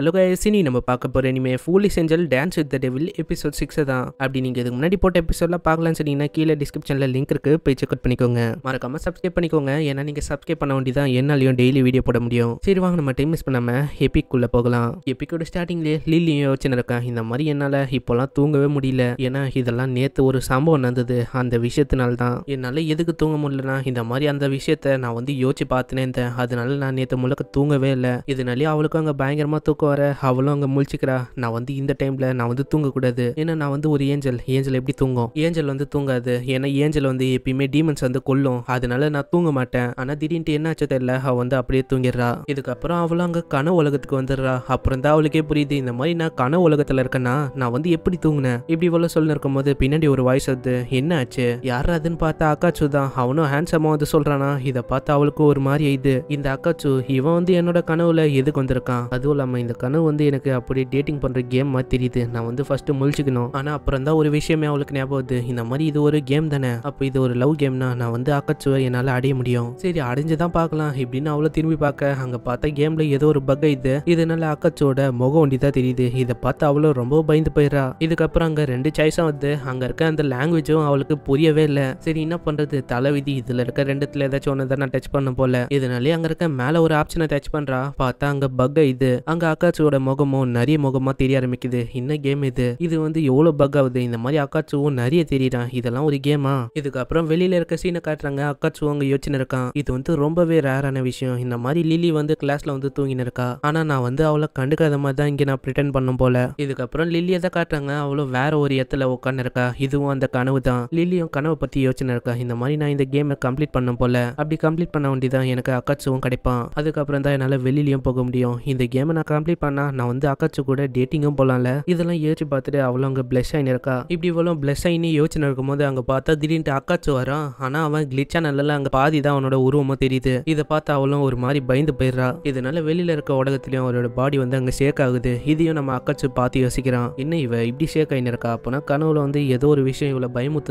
hello guys நம்ம பார்க்க போகிற இனிமே ஃபூலி செஞ்சல் dance with the devil episode six தான் அப்படி நீங்கள் இதுக்கு முன்னாடி போட்ட எபிசோட்லாம் பார்க்கலாம்னு சொன்னீங்கன்னா கீழே டிஸ்கிரிப்ஷனில் லிங்க் இருக்குது போய் செக் அவுட் பண்ணிக்கோங்க மறக்காமல் சப்ஸ்கிரைப் பண்ணிக்கோங்க ஏன்னா நீங்கள் சப்ஸ்கிரைப் பண்ண வேண்டியதான் என்னாலையும் டெய்லி வீடியோ போட முடியும் சரி வாங்க நம்ம டைம் மிஸ் பண்ணாமல் எபிக்குள்ளே போகலாம் எபிக்கோட ஸ்டார்டிங்லேயே லில்லியும் யோசனை இருக்கேன் இந்த மாதிரி என்னால் இப்போலாம் தூங்கவே முடியல ஏன்னா இதெல்லாம் நேற்று ஒரு சம்பவம் நடந்தது அந்த விஷயத்தினால தான் என்னால் எதுக்கு தூங்க முடியலனா இந்த மாதிரி அந்த விஷயத்த நான் வந்து யோசிச்சு பார்த்துனே இருந்தேன் அதனால நான் நேற்று முழுக்க தூங்கவே இல்லை இதனாலே அவளுக்கும் அங்கே பயங்கரமாக தூக்கம் வர அவளும் அங்கே முழிச்சிக்கிறா நான் வந்து இந்த டைமில் நான் வந்து தூங்கக்கூடாது ஏன்னா நான் வந்து ஒரு ஏஞ்சல் ஏஞ்சல் எப்படி தூங்கும் ஏஞ்சல் வந்து தூங்காது ஏன்னா ஏஞ்சல் வந்து எப்பயுமே டீமன்ஸ் வந்து கொல்லும் அதனால நான் தூங்க மாட்டேன் ஆனால் திடீர்னு என்னாச்சு தெரியல அவள் வந்து அப்படியே தூங்கிடுறா இதுக்கப்புறம் அவளும் அங்கே கன உலகத்துக்கு வந்துடுறா அப்புறம் தான் அவளுக்கே புரியுது இந்த மாதிரி நான் கன உலகத்தில் இருக்கேன்னா நான் வந்து எப்படி தூங்கினேன் இப்படி இவ்வளோ சொல்லி இருக்கும் போது பின்னாடி ஒரு வாய்ஸ் வருது என்ன ஆச்சு யார் அதுன்னு பார்த்தா அக்காச்சு தான் அவனும் ஹேண்ட்ஸமாக வந்து சொல்கிறானா இதை பார்த்து அவளுக்கு ஒரு மாதிரி இது இந்த அக்காச்சு இவன் வந்து என்னோட கனவுல எதுக்கு வந்திருக்கான் அதுவும் இல்லாமல் இந்த கனவு வந்து எனக்கு அப்படி டேட்டிங் பண்ணுற கேம் மாதிரி தெரியுது நான் வந்து ஃபஸ்ட்டு முழிச்சுக்கணும் ஆனால் அப்புறம் தான் ஒரு விஷயமே அவளுக்கு ஞாபகம் வருது இந்த மாதிரி இது ஒரு கேம் தானே அப்போ இது ஒரு லவ் கேம்னா நான் வந்து அக்கச்சுவை என்னால் அடைய முடியும் சரி அடைஞ்சு தான் பார்க்கலாம் இப்படின்னு அவ்வளோ திரும்பி பார்க்க அங்கே பார்த்தா கேமில் ஏதோ ஒரு பக்க இது இதனால அக்கச்சுவோட முகம் ஒண்டி தான் தெரியுது இதை பார்த்து அவ்வளோ ரொம்ப பயந்து போயிடறா இதுக்கப்புறம் அங்கே ரெண்டு சாய்ஸாக வந்து அங்கே இருக்க அந்த லாங்குவேஜும் அவளுக்கு புரியவே இல்லை சரி என்ன பண்ணுறது தலைவிதி இதில் இருக்க ரெண்டுத்தில் ஏதாச்சும் ஒன்று தான் நான் டச் பண்ண போல இதனாலே அங்கே இருக்க மேலே ஒரு ஆப்ஷனை டச் பண்ணுறா பார்த்தா அங்கே பக் இது அங்கே அக்காச்சியோட முகமும் நிறைய முகமாக தெரிய ஆரம்பிக்குது என்ன கேம் இது இது வந்து எவ்வளோ பக் ஆகுது இந்த மாதிரி அக்காச்சுவும் நிறைய தெரியுறான் இதெல்லாம் ஒரு கேமா இதுக்கப்புறம் வெளியில இருக்க சீனை காட்டுறாங்க அக்காச்சுவும் அங்க யோசனை இருக்கான் இது வந்து ரொம்பவே ரேரான விஷயம் இந்த மாதிரி லிலி வந்து கிளாஸ்ல வந்து தூங்கினு இருக்கா ஆனா நான் வந்து அவளை கண்டுக்காத மாதிரி தான் இங்கே நான் பிரிட்டன் பண்ணும் போல இதுக்கப்புறம் லில்லியை தான் காட்டுறாங்க அவளும் வேற ஒரு இடத்துல உட்காந்து இருக்கா இதுவும் அந்த கனவு தான் லில்லியும் கனவை பத்தி யோசனை இருக்கா இந்த மாதிரி நான் இந்த கேமை கம்ப்ளீட் பண்ண போல அப்படி கம்ப்ளீட் பண்ண வேண்டியதான் எனக்கு அக்காச்சுவும் கிடைப்பான் அதுக்கப்புறம் தான் என்னால் வெளியிலையும் போக முடியும் இந்த கேமை நான் கம்ப்ளீட் கம்ப்ளீட் பண்ணா நான் வந்து அக்காச்சு கூட டேட்டிங்கும் போலாம்ல இதெல்லாம் யோசிச்சு பார்த்துட்டு அவ்வளோ அங்கே பிளஸ் ஆகினு இருக்கா இப்படி இவ்வளோ பிளஷ் ஆகினு நடக்கும் இருக்கும்போது அங்கே பார்த்தா திடீர்னு அக்காச்சு வரான் ஆனால் அவன் கிளிச்சா நல்லா அங்கே பாதி தான் அவனோட உருவமும் தெரியுது இதை பார்த்து அவளும் ஒரு மாதிரி பயந்து போயிடுறா இதனால வெளியில் இருக்க உலகத்துலையும் அவரோட பாடி வந்து அங்கே ஷேக் ஆகுது இதையும் நம்ம அக்காச்சு பார்த்து யோசிக்கிறான் என்ன இவ இப்படி ஷேக் ஆகினு இருக்கா அப்போனா கனவுல வந்து ஏதோ ஒரு விஷயம் இவ்வளோ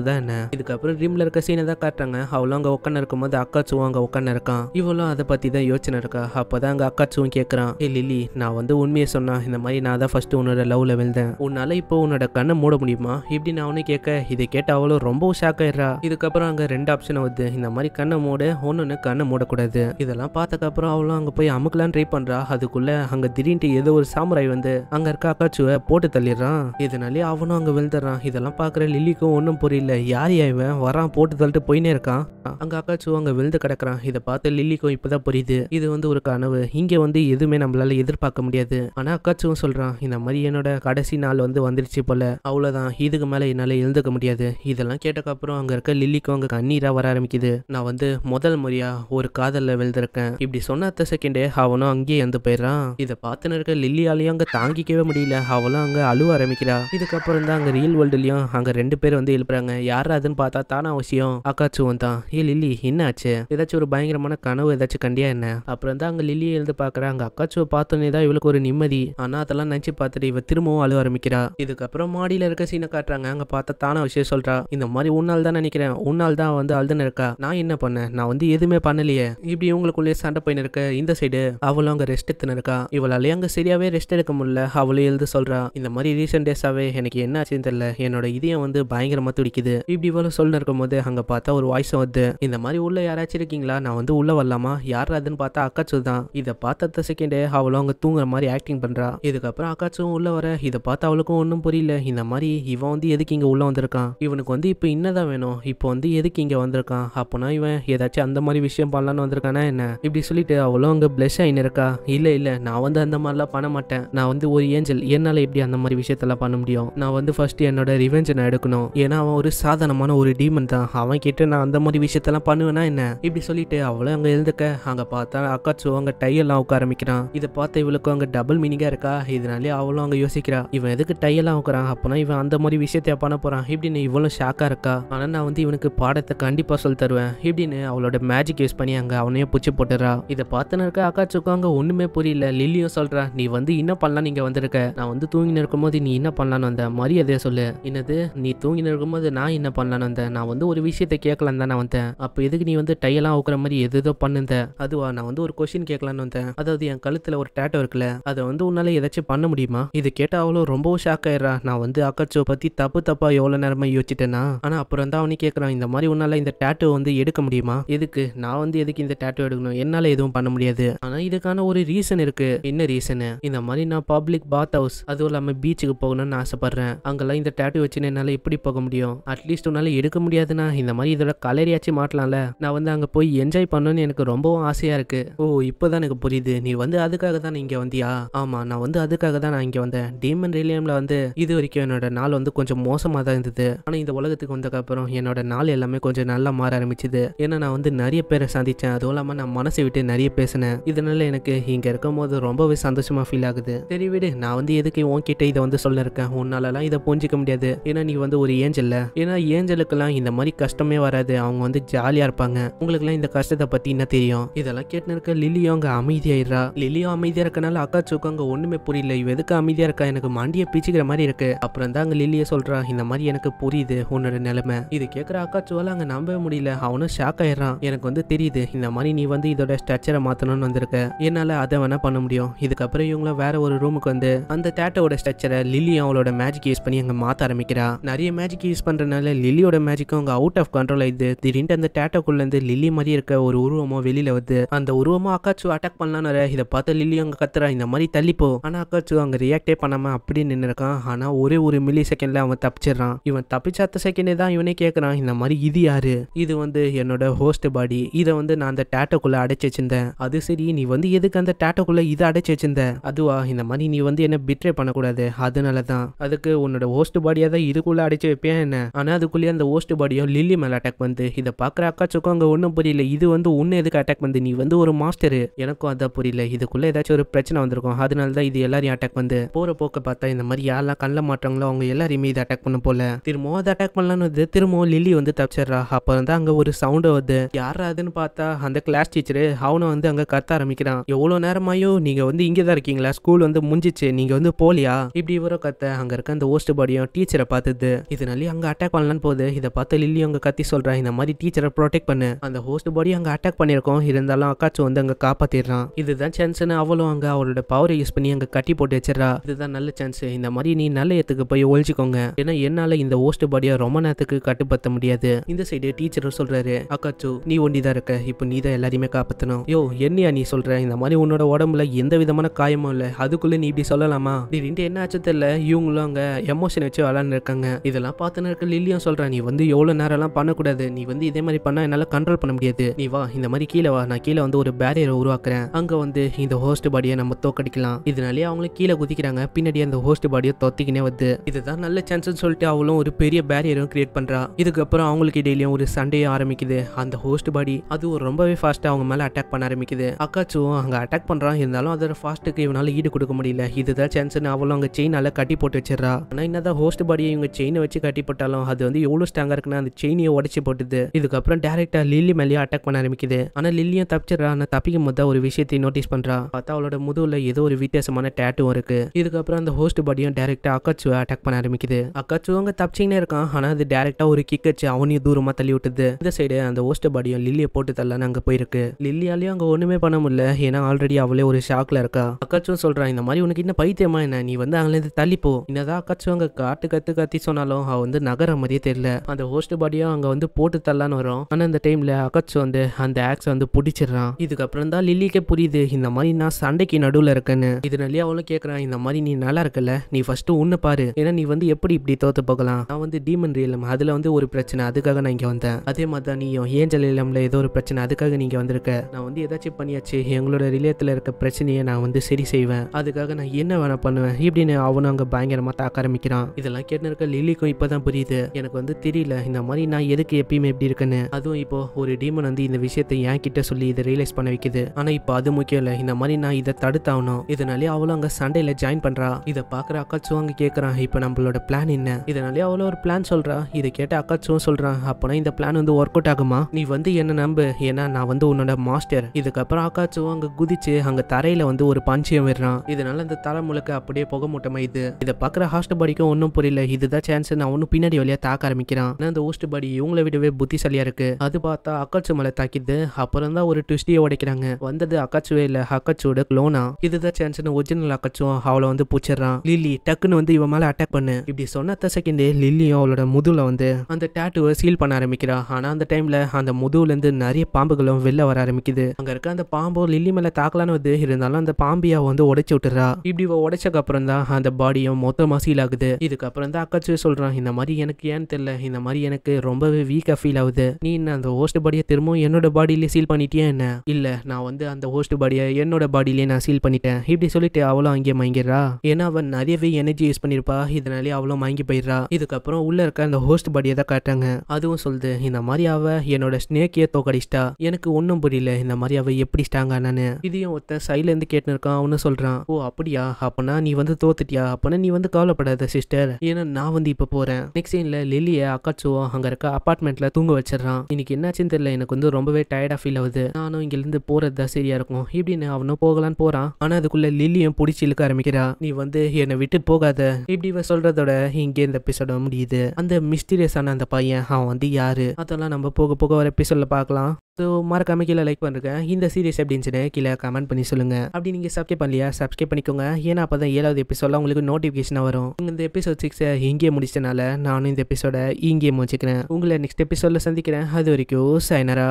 தான் என்ன இதுக்கப்புறம் ட்ரீம்ல இருக்க சீனை தான் காட்டுறாங்க அவளும் அங்கே உட்காந்து இருக்கும்போது அக்காச்சுவும் அங்கே உட்காந்து இருக்கான் இவளும் அதை பற்றி தான் யோசிச்சு இருக்கா அப்போ தான் அங்கே அக்காச்சுவும் கேட்குறான் ஏ லில்லி நான் வந்து வந்து உண்மையை சொன்னான் இந்த மாதிரி நான் தான் ஃபஸ்ட்டு உன்னோட லவ்வில் விழுந்தேன் உன்னால் இப்போ உன்னோட கண்ணை மூட முடியுமா இப்படி நான் அவனே கேட்க இதை கேட்ட அவளும் ரொம்ப ஷாக் ஆயிடுறா இதுக்கப்புறம் அங்கே ரெண்டு ஆப்ஷன் வருது இந்த மாதிரி கண்ணை மூட ஒன்று கண்ணை மூடக்கூடாது இதெல்லாம் பார்த்தக்கப்புறம் அவளும் அங்கே போய் அமுக்கலாம் ட்ரை பண்ணுறா அதுக்குள்ளே அங்கே திடீர்னு ஏதோ ஒரு சாமுராய் வந்து அங்கே இருக்க அக்காச்சுவை போட்டு தள்ளிடுறான் இதனாலே அவனும் அங்கே விழுந்துடுறான் இதெல்லாம் பார்க்குற லில்லிக்கும் ஒன்றும் புரியல யார் இவன் வரான் போட்டு தள்ளிட்டு போயினே இருக்கான் அங்கே அக்காச்சு அங்கே விழுந்து கிடக்குறான் இதை பார்த்து லில்லிக்கும் இப்பதான் புரியுது இது வந்து ஒரு கனவு இங்கே வந்து எதுவுமே நம்மளால எதிர்பார்க்க முடியாது முடியாது ஆனா அக்காச்சும் சொல்றான் இந்த மாதிரி என்னோட கடைசி நாள் வந்து வந்துருச்சு போல அவ்வளவுதான் இதுக்கு மேல என்னால எழுந்துக்க முடியாது இதெல்லாம் கேட்டக்கப்புறம் அங்க இருக்க லில்லிக்கும் அங்க கண்ணீரா வர ஆரம்பிக்குது நான் வந்து முதல் முறையா ஒரு காதல்ல விழுந்திருக்கேன் இப்படி சொன்ன அத்த செகண்டே அவனும் அங்கேயே இறந்து போயிடுறான் இதை பார்த்துன்னு இருக்க லில்லியாலையும் அங்க தாங்கிக்கவே முடியல அவளும் அங்க அழுவ ஆரம்பிக்கிறா இதுக்கப்புறம் தான் அங்க ரியல் வேர்ல்டுலயும் அங்க ரெண்டு பேர் வந்து எழுப்புறாங்க யார் அதுன்னு பார்த்தா தானே அவசியம் அக்காச்சுவன் தான் ஏ லில்லி என்ன ஆச்சு ஏதாச்சும் ஒரு பயங்கரமான கனவு ஏதாச்சும் கண்டியா என்ன அப்புறம் தான் அங்க லில்லி எழுந்து அங்க அக்காச்சுவை பார்த்தோன்னே தான் இவளுக்கு அவளுக்கு ஒரு நிம்மதி ஆனா அதெல்லாம் நினச்சி பார்த்துட்டு இவ திரும்பவும் அழு ஆரம்பிக்கிறா இதுக்கப்புறம் மாடியில் இருக்க சீனை காட்டுறாங்க அங்கே பார்த்தா தானே விஷயம் சொல்கிறா இந்த மாதிரி உன்னால் தான் நினைக்கிறேன் உன்னால் தான் வந்து அழுதுன்னு இருக்கா நான் என்ன பண்ணேன் நான் வந்து எதுவுமே பண்ணலையே இப்படி உங்களுக்குள்ளே சண்டை போயின்னு இருக்க இந்த சைடு அவளும் அங்கே ரெஸ்ட் எடுத்துன்னு இருக்கா இவளாலே அங்கே சரியாகவே ரெஸ்ட் எடுக்க முடியல அவளும் எழுந்து சொல்கிறா இந்த மாதிரி ரீசெண்ட் டேஸாகவே எனக்கு என்ன ஆச்சுன்னு தெரியல என்னோட இதயம் வந்து பயங்கரமாக துடிக்குது இப்படி இவ்வளோ சொல்லு இருக்கும்போது அங்கே பார்த்தா ஒரு வாய்ஸ் வருது இந்த மாதிரி உள்ள யாராச்சும் இருக்கீங்களா நான் வந்து உள்ளே வரலாமா யார் அதுன்னு பார்த்தா அக்காச்சு தான் இதை பார்த்த செகண்டே அவளும் அங்கே தூங்குற மாதிரி ஆக்டிங் பண்றா இதுக்கப்புறம் அக்காச்சும் உள்ள வர இதை பார்த்து அவளுக்கும் ஒன்றும் புரியல இந்த மாதிரி இவன் வந்து எதுக்கு இங்கே உள்ளே வந்திருக்கான் இவனுக்கு வந்து இப்போ இன்னதான் வேணும் இப்போ வந்து எதுக்கு இங்கே வந்திருக்கான் அப்பனா இவன் ஏதாச்சும் அந்த மாதிரி விஷயம் பண்ணலான்னு வந்திருக்கானா என்ன இப்படி சொல்லிட்டு அவளும் அங்கே பிளஷ் ஆகின்னு இருக்கா இல்லை இல்லை நான் வந்து அந்த மாதிரிலாம் பண்ண மாட்டேன் நான் வந்து ஒரு ஏஞ்சல் என்னால் எப்படி அந்த மாதிரி விஷயத்தெல்லாம் பண்ண முடியும் நான் வந்து ஃபர்ஸ்ட் என்னோட ரிவெஞ்சை நான் எடுக்கணும் ஏன்னா அவன் ஒரு சாதாரணமான ஒரு டீமன் தான் அவன் கிட்ட நான் அந்த மாதிரி விஷயத்தெல்லாம் பண்ணுவேனா என்ன இப்படி சொல்லிட்டு அவளும் அங்கே இருந்துக்க அங்கே பார்த்தா அக்காச்சு அங்கே டையெல்லாம் உட்கார ஆரம்பிக்கிறான் இதை பார்த்த இவளுக்கும் அங்கே டபுள் மீனிங்காக இருக்கா இதனாலே அவளும் அங்கே யோசிக்கிறா இவன் எதுக்கு டையெல்லாம் வைக்கிறான் அப்போனா இவன் அந்த மாதிரி விஷயத்தை பண்ண போகிறான் இப்படின்னு இவ்வளோ ஷாக்காக இருக்கா ஆனால் நான் வந்து இவனுக்கு பாடத்தை கண்டிப்பாக சொல்லி தருவேன் இப்படின்னு அவளோட மேஜிக் யூஸ் பண்ணி அங்கே அவனையே பிடிச்சி போட்டுறா இதை பார்த்துன்னு இருக்க அக்காச்சுக்கும் அங்கே ஒன்றுமே புரியல லில்லியும் சொல்கிறா நீ வந்து என்ன பண்ணலாம் நீங்கள் வந்திருக்க நான் வந்து தூங்கின்னு இருக்கும்போது நீ என்ன பண்ணலான்னு வந்த மரியாதையை சொல்லு என்னது நீ தூங்கின்னு இருக்கும்போது நான் என்ன பண்ணலான்னு வந்தேன் நான் வந்து ஒரு விஷயத்தை கேட்கலாம் தான் நான் வந்தேன் அப்போ எதுக்கு நீ வந்து டையெல்லாம் வைக்கிற மாதிரி எது ஏதோ பண்ணுந்த அதுவா நான் வந்து ஒரு கொஷின் கேட்கலான்னு வந்தேன் அதாவது என் கழுத்தில் ஒரு டேட்டோ இருக்குல்ல அதை வந்து உன்னால ஏதாச்சும் பண்ண முடியுமா இது கேட்ட அவளும் ரொம்பவும் ஷாக் ஆயிடுறா நான் வந்து அக்கச்சோ பத்தி தப்பு தப்பா எவ்வளவு நேரமா யோசிச்சிட்டேனா ஆனா அப்புறம் தான் அவனு கேக்குறான் இந்த மாதிரி உன்னால இந்த டேட்டோ வந்து எடுக்க முடியுமா எதுக்கு நான் வந்து எதுக்கு இந்த டேட்டோ எடுக்கணும் என்னால எதுவும் பண்ண முடியாது ஆனா இதுக்கான ஒரு ரீசன் இருக்கு என்ன ரீசன் இந்த மாதிரி நான் பப்ளிக் பாத் ஹவுஸ் அதுவும் இல்லாம பீச்சுக்கு போகணும்னு ஆசைப்படுறேன் அங்கெல்லாம் இந்த டேட்டோ வச்சு என்னால எப்படி போக முடியும் அட்லீஸ்ட் உன்னால எடுக்க முடியாதுன்னா இந்த மாதிரி இதோட கலரியாச்சும் மாட்டலாம்ல நான் வந்து அங்க போய் என்ஜாய் பண்ணணும்னு எனக்கு ரொம்பவும் ஆசையா இருக்கு ஓ இப்போதான் எனக்கு புரியுது நீ வந்து அதுக்காக தான் இங்க வந்து பாத்தியா ஆமா நான் வந்து அதுக்காக தான் நான் இங்க வந்தேன் டீமன் ரிலியம்ல வந்து இது வரைக்கும் என்னோட நாள் வந்து கொஞ்சம் மோசமா தான் இருந்தது ஆனா இந்த உலகத்துக்கு வந்ததுக்கு அப்புறம் என்னோட நாள் எல்லாமே கொஞ்சம் நல்லா மாற ஆரம்பிச்சது ஏன்னா நான் வந்து நிறைய பேரை சந்திச்சேன் அதுவும் இல்லாம நான் மனசை விட்டு நிறைய பேசினேன் இதனால எனக்கு இங்க இருக்கும் போது ரொம்பவே சந்தோஷமா ஃபீல் ஆகுது சரி விடு நான் வந்து எதுக்கு உன்கிட்ட இதை வந்து சொல்ல இருக்கேன் உன்னாலலாம் இதை புரிஞ்சிக்க முடியாது ஏன்னா நீ வந்து ஒரு ஏஞ்சல்ல ஏன்னா ஏஞ்சலுக்கெல்லாம் இந்த மாதிரி கஷ்டமே வராது அவங்க வந்து ஜாலியா இருப்பாங்க எல்லாம் இந்த கஷ்டத்தை பத்தி என்ன தெரியும் இதெல்லாம் கேட்டு இருக்க லில்லியோ அங்க அமைதியாயிரா லிலியும் அமைதியா இருக்கனால அக்கா சுக்கு அங்கே ஒன்றுமே புரியல இவ எதுக்கு அமைதியாக இருக்கா எனக்கு மாண்டியை பிச்சுக்கிற மாதிரி இருக்கு அப்புறம் தான் அங்கே லில்லியை சொல்கிறான் இந்த மாதிரி எனக்கு புரியுது உன்னோட நிலைமை இது கேட்குற சுவால அங்கே நம்பவே முடியல அவனும் ஷாக் ஆயிடுறான் எனக்கு வந்து தெரியுது இந்த மாதிரி நீ வந்து இதோட ஸ்ட்ரக்சரை மாற்றணும்னு வந்திருக்க என்னால் அதை வேணால் பண்ண முடியும் இதுக்கப்புறம் இவங்களும் வேற ஒரு ரூமுக்கு வந்து அந்த தேட்டோட ஸ்ட்ரக்சரை லில்லி அவளோட மேஜிக் யூஸ் பண்ணி அங்கே மாற்ற ஆரம்பிக்கிறா நிறைய மேஜிக் யூஸ் பண்றதுனால லில்லியோட மேஜிக்கும் அங்கே அவுட் ஆஃப் கண்ட்ரோல் ஆயிடுது திடீர்னு அந்த டேட்டோக்குள்ளேருந்து லில்லி மாதிரி இருக்க ஒரு உருவமோ வெளியில் வந்து அந்த உருவமோ அக்காச்சு அட்டாக் பண்ணலான்னு இதை பார்த்து லில்லி அங்கே கத்துறா இந்த மாதிரி தள்ளிப்போ ஆனால் அக்காச்சு அங்க ரியாக்டே பண்ணாமல் அப்படி நின்று இருக்கான் ஆனால் ஒரே ஒரு மில்லி செகண்டில் அவன் தப்பிச்சிடறான் இவன் தப்பிச்ச அடுத்த செகண்டே தான் இவனே கேட்குறான் இந்த மாதிரி இது யாரு இது வந்து என்னோட ஹோஸ்ட் பாடி இதை வந்து நான் அந்த டேட்டோக்குள்ளே அடைச்சி வச்சிருந்தேன் அது சரி நீ வந்து எதுக்கு அந்த டேட்டோக்குள்ளே இதை அடைச்சி வச்சிருந்த அதுவா இந்த மாதிரி நீ வந்து என்ன பிட்ரே பண்ணக்கூடாது அதனால தான் அதுக்கு உன்னோட ஹோஸ்ட் பாடியா தான் இதுக்குள்ளே அடைச்சி வைப்பேன் என்ன ஆனால் அதுக்குள்ளேயே அந்த ஹோஸ்ட் பாடியும் லில்லி மேலே அட்டாக் வந்து இதை பார்க்குற அக்கா அங்க அங்கே ஒன்றும் புரியல இது வந்து ஒன்று எதுக்கு அட்டாக் வந்து நீ வந்து ஒரு மாஸ்டர் எனக்கும் அதான் புரியல இதுக்குள்ளே ஏதாச்சும் ஒரு பிரச்சனை வந்திருக்கும் அதனால தான் இது எல்லாரையும் அட்டாக் வந்து போகிற போக்க பார்த்தா இந்த மாதிரி யாரெல்லாம் கள்ள மாட்டாங்களோ அவங்க எல்லாரையுமே இது அட்டாக் பண்ண போல திரும்பவும் அதை அட்டாக் பண்ணலான்னு வந்து திரும்பவும் லில்லி வந்து தப்பிச்சிடுறா அப்போ தான் அங்கே ஒரு சவுண்டு வருது யாராதுன்னு பார்த்தா அந்த கிளாஸ் டீச்சரு அவனை வந்து அங்கே கத்த ஆரம்பிக்கிறான் எவ்வளோ நேரமாயும் நீங்கள் வந்து இங்கே தான் இருக்கீங்களா ஸ்கூல் வந்து முடிஞ்சிச்சு நீங்கள் வந்து போலியா இப்படி இவரோ கத்த அங்கே இருக்க அந்த ஓஸ்ட் பாடியும் டீச்சரை பார்த்துது இதனாலே அங்கே அட்டாக் பண்ணலான்னு போகுது இதை பார்த்து லில்லி அங்கே கத்தி சொல்கிறான் இந்த மாதிரி டீச்சரை ப்ரொடெக்ட் பண்ணு அந்த ஹோஸ்ட் பாடி அங்கே அட்டாக் பண்ணியிருக்கோம் இருந்தாலும் அக்காச்சும் வந்து அங்கே காப்பாற்றிடுறான் இதுதான் சான்ஸ்னு அவளும் அங்கே அவளோட அவனோட பவரை யூஸ் பண்ணி அங்கே கட்டி போட்டு வச்சிடறா இதுதான் நல்ல சான்ஸ் இந்த மாதிரி நீ நல்ல இடத்துக்கு போய் ஒழிச்சுக்கோங்க ஏன்னா என்னால் இந்த ஓஸ்ட் பாடியை ரொம்ப நேரத்துக்கு கட்டுப்படுத்த முடியாது இந்த சைடு டீச்சரும் சொல்கிறாரு அக்காச்சு நீ ஒண்டி தான் இருக்க இப்போ நீ தான் எல்லாரையுமே காப்பாற்றணும் யோ என்னையா நீ சொல்கிற இந்த மாதிரி உன்னோட உடம்புல எந்த விதமான காயமும் இல்லை அதுக்குள்ளே நீ இப்படி சொல்லலாமா திடீர்னு என்ன ஆச்சு தெரியல இவங்களும் அங்கே எமோஷன் வச்சு விளாண்டுருக்காங்க இதெல்லாம் பார்த்துன்னு இருக்க லில்லியும் சொல்கிறேன் நீ வந்து எவ்வளோ நேரம்லாம் பண்ணக்கூடாது நீ வந்து இதே மாதிரி பண்ணால் என்னால் கண்ட்ரோல் பண்ண முடியாது நீ வா இந்த மாதிரி கீழே வா நான் கீழே வந்து ஒரு பேரியரை உருவாக்குறேன் அங்கே வந்து இந்த ஹோஸ்ட் பாடியை நம்ம தோக்கடிக்கலாம் இதனாலேயே அவங்களும் கீழே குதிக்கிறாங்க பின்னாடி அந்த ஹோஸ்ட் பாடியை தொத்திக்கினே வந்து இதுதான் நல்ல சான்ஸ் சொல்லிட்டு அவளும் ஒரு பெரிய பேரியரும் கிரியேட் பண்றா இதுக்கப்புறம் அவங்களுக்கு இடையிலயும் ஒரு சண்டையும் ஆரம்பிக்குது அந்த ஹோஸ்ட் பாடி அது ரொம்பவே ஃபாஸ்ட்டாக அவங்க மேலே அட்டாக் பண்ண ஆரம்பிக்குது அக்காச்சும் அங்கே அட்டாக் பண்ணுறான் இருந்தாலும் அதோட ஃபாஸ்ட்டுக்கு இவனால் ஈடு கொடுக்க முடியல இதுதான் சான்ஸ்னு அவளும் அங்கே செயினால் கட்டி போட்டு வச்சிடறா ஆனால் என்னதான் ஹோஸ்ட் பாடியை இவங்க செயினை வச்சு கட்டி போட்டாலும் அது வந்து எவ்வளோ ஸ்ட்ராங்காக இருக்குன்னா அந்த செயினையை உடச்சி போட்டுது இதுக்கப்புறம் டேரெக்டாக லில்லி மேலேயும் அட்டாக் பண்ண ஆரம்பிக்குது ஆனால் லில்லியும் தப்பிச்சிடறா ஆனால் தப்பிக்கும் போது ஒரு விஷயத்தையும் நோட்டீஸ் பண்ணுறா பார்த்தா அவளோட முதுவில் ஏதோ ஒரு வித்தியாசமான டேட்டும் இருக்கு இதுக்கப்புறம் அந்த ஹோஸ்ட் பாடியும் டேரக்டா அக்காச்சுவை அட்டாக் பண்ண ஆரம்பிக்குது அக்கச்சுவங்க அங்க தப்பிச்சிங்கன்னே இருக்கான் ஆனா அது டேரக்டா ஒரு கிக் அடிச்சு அவனையும் தூரமா தள்ளி விட்டுது இந்த சைடு அந்த ஹோஸ்ட் பாடியும் லில்லியை போட்டு தள்ளன்னு அங்க போயிருக்கு லில்லியாலையும் அங்க ஒண்ணுமே பண்ண முடியல ஏன்னா ஆல்ரெடி அவளே ஒரு ஷாக்ல இருக்கா அக்காச்சும் சொல்றான் இந்த மாதிரி உனக்கு இன்னும் பைத்தியமா என்ன நீ வந்து இருந்து தள்ளிப்போ என்னதான் அக்காச்சும் காட்டு கத்து கத்தி சொன்னாலும் அவ வந்து நகர மாதிரியே தெரியல அந்த ஹோஸ்ட் பாடியும் அங்க வந்து போட்டு தள்ளான்னு வரும் ஆனா அந்த டைம்ல அக்காச்சு வந்து அந்த ஆக்ஸ் வந்து பிடிச்சிடுறான் இதுக்கப்புறம் தான் லில்லிக்கே புரியுது இந்த மாதிரி நான் சண்டைக்கு நடுவில் இருக்கன்னு இருக்கேன்னு நல்லா அவளும் கேட்குறான் இந்த மாதிரி நீ நல்லா இருக்கல நீ ஃபர்ஸ்ட் உன்னை பாரு ஏன்னா நீ வந்து எப்படி இப்படி தோத்து போகலாம் நான் வந்து டீமன் ரீலம் அதில் வந்து ஒரு பிரச்சனை அதுக்காக நான் இங்கே வந்தேன் அதே மாதிரி தான் நீயும் ஏஞ்சல் இல்லம்ல ஏதோ ஒரு பிரச்சனை அதுக்காக நீங்கள் வந்திருக்க நான் வந்து ஏதாச்சும் பண்ணியாச்சு எங்களோட ரிலேத்தில் இருக்க பிரச்சனையை நான் வந்து சரி செய்வேன் அதுக்காக நான் என்ன வேணா பண்ணுவேன் இப்படின்னு அவனும் அங்கே பயங்கரமாக தாக்க ஆரம்பிக்கிறான் இதெல்லாம் கேட்டு இருக்க லில்லிக்கும் புரியுது எனக்கு வந்து தெரியல இந்த மாதிரி நான் எதுக்கு எப்பயுமே எப்படி இருக்கேன்னு அதுவும் இப்போ ஒரு டீமன் வந்து இந்த விஷயத்தை என் கிட்ட சொல்லி இதை ரியலைஸ் பண்ண வைக்குது ஆனால் இப்போ அது முக்கியம் இல்லை இந்த மாதிரி நான் இதை தடுத்து பார்த்தாகணும் இதனாலே அவளும் அங்க சண்டையில ஜாயின் பண்றா இதை பாக்குற அக்காச்சும் அங்க கேக்குறான் இப்ப நம்மளோட பிளான் என்ன இதனாலே அவளும் ஒரு பிளான் சொல்றா இதை கேட்ட அக்காச்சும் சொல்றான் அப்பனா இந்த பிளான் வந்து ஒர்க் அவுட் ஆகுமா நீ வந்து என்ன நம்பு ஏன்னா நான் வந்து உன்னோட மாஸ்டர் இதுக்கப்புறம் அக்காச்சும் அங்க குதிச்சு அங்க தரையில வந்து ஒரு பஞ்சியம் விடுறான் இதனால அந்த தலை முழுக்க அப்படியே போக மூட்டமா இது இதை பாக்குற ஹாஸ்ட் பாடிக்கும் ஒன்றும் புரியல இதுதான் சான்ஸ் நான் ஒன்றும் பின்னாடி வழியா தாக்க ஆரம்பிக்கிறான் ஆனா அந்த ஹோஸ்ட் பாடி இவங்களை விடவே புத்திசாலியா இருக்கு அது பார்த்தா அக்காச்சு மலை தாக்கிது அப்புறம் தான் ஒரு ட்விஸ்டியை உடைக்கிறாங்க வந்தது அக்காச்சுவே இல்ல அக்காச்சோட க்ளோனா இதுதான் சான்ஸ்னு ஒரிஜினல் அக்கச்சும் அவளை வந்து பிடிச்சிடறான் லில்லி டக்குன்னு வந்து இவன் மேலே அட்டாக் பண்ணு இப்படி சொன்னத்த செகண்டு லில்லியும் அவளோட முதுவில் வந்து அந்த டேட்டுவை சீல் பண்ண ஆரம்பிக்கிறா ஆனால் அந்த டைமில் அந்த முதுகுலேருந்து நிறைய பாம்புகளும் வெளில வர ஆரம்பிக்குது அங்கே இருக்க அந்த பாம்பும் லில்லி மேலே தாக்கலான்னு வந்து இருந்தாலும் அந்த பாம்பியா வந்து உடைச்சி விட்டுறா இப்படி உடைச்சக்கு அப்புறம் தான் அந்த பாடியும் மொத்தமாக சீல் ஆகுது இதுக்கப்புறம் தான் அக்காச்சு சொல்கிறான் இந்த மாதிரி எனக்கு ஏன்னு தெரியல இந்த மாதிரி எனக்கு ரொம்பவே வீக்காக ஃபீல் ஆகுது நீ என்ன அந்த ஹோஸ்ட் பாடியை திரும்பவும் என்னோட பாடியிலே சீல் பண்ணிட்டியா என்ன இல்லை நான் வந்து அந்த ஹோஸ்ட் பாடியை என்னோட பாடியிலே நான் சீல் பண்ணிட்டேன் இப்படி சொல்லிட்டு அவளும் அங்கே மயங்கிடுறா ஏன்னா அவன் நிறையவே எனர்ஜி யூஸ் பண்ணியிருப்பா இதனாலே அவளும் மயங்கி போயிடுறா இதுக்கப்புறம் உள்ள இருக்க அந்த ஹோஸ்ட் பாடியை தான் காட்டுறாங்க அதுவும் சொல்லுது இந்த மாதிரி அவ என்னோட ஸ்னேக்கியை தோக்கடிச்சிட்டா எனக்கு ஒன்றும் புரியல இந்த மாதிரி அவ எப்படி ஸ்டாங் நான் இதையும் ஒருத்தன் சைட்ல இருந்து கேட்டுன்னு இருக்கான் அவனு சொல்றான் ஓ அப்படியா அப்பனா நீ வந்து தோத்துட்டியா அப்பனா நீ வந்து கவலைப்படாத சிஸ்டர் ஏன்னா நான் வந்து இப்போ போறேன் நெக்ஸ்ட் சீன்ல லில்லிய அக்காச்சுவோ அங்க இருக்க அப்பார்ட்மெண்ட்ல தூங்க வச்சிடறான் இன்னைக்கு என்னாச்சுன்னு தெரியல எனக்கு வந்து ரொம்பவே டயர்டா ஃபீல் ஆகுது நானும் இங்கிருந்து போறது தான் சரியா இருக்கும் இப்படின்னு அவனும் போகலான்னு போறான் ஆனால் அதுக்குள்ளே லில்லியும் பிடிச்சி இழுக்க ஆரம்பிக்கிறா நீ வந்து என்னை விட்டு போகாத இப்படி இவ சொல்கிறதோட இங்கே இந்த எபிசோட முடியுது அந்த மிஸ்டீரியஸான அந்த பையன் அவன் வந்து யாரு அதெல்லாம் நம்ம போக போக ஒரு எபிசோடில் பார்க்கலாம் ஸோ மறக்காம கீழே லைக் பண்ணுறேன் இந்த சீரியஸ் அப்படின்னு கீழே கமெண்ட் பண்ணி சொல்லுங்க அப்படி நீங்கள் சப்ஸ்கிரைப் பண்ணலையா சப்ஸ்கிரைப் பண்ணிக்கோங்க ஏன்னா அப்போ தான் ஏழாவது எபிசோட உங்களுக்கு நோட்டிஃபிகேஷன் வரும் இந்த எபிசோட் சிக்ஸை இங்கே முடிச்சதுனால நானும் இந்த எபிசோட இங்கே முடிச்சுக்கிறேன் உங்களை நெக்ஸ்ட் எபிசோடில் சந்திக்கிறேன் அது வரைக்கும் சைனரா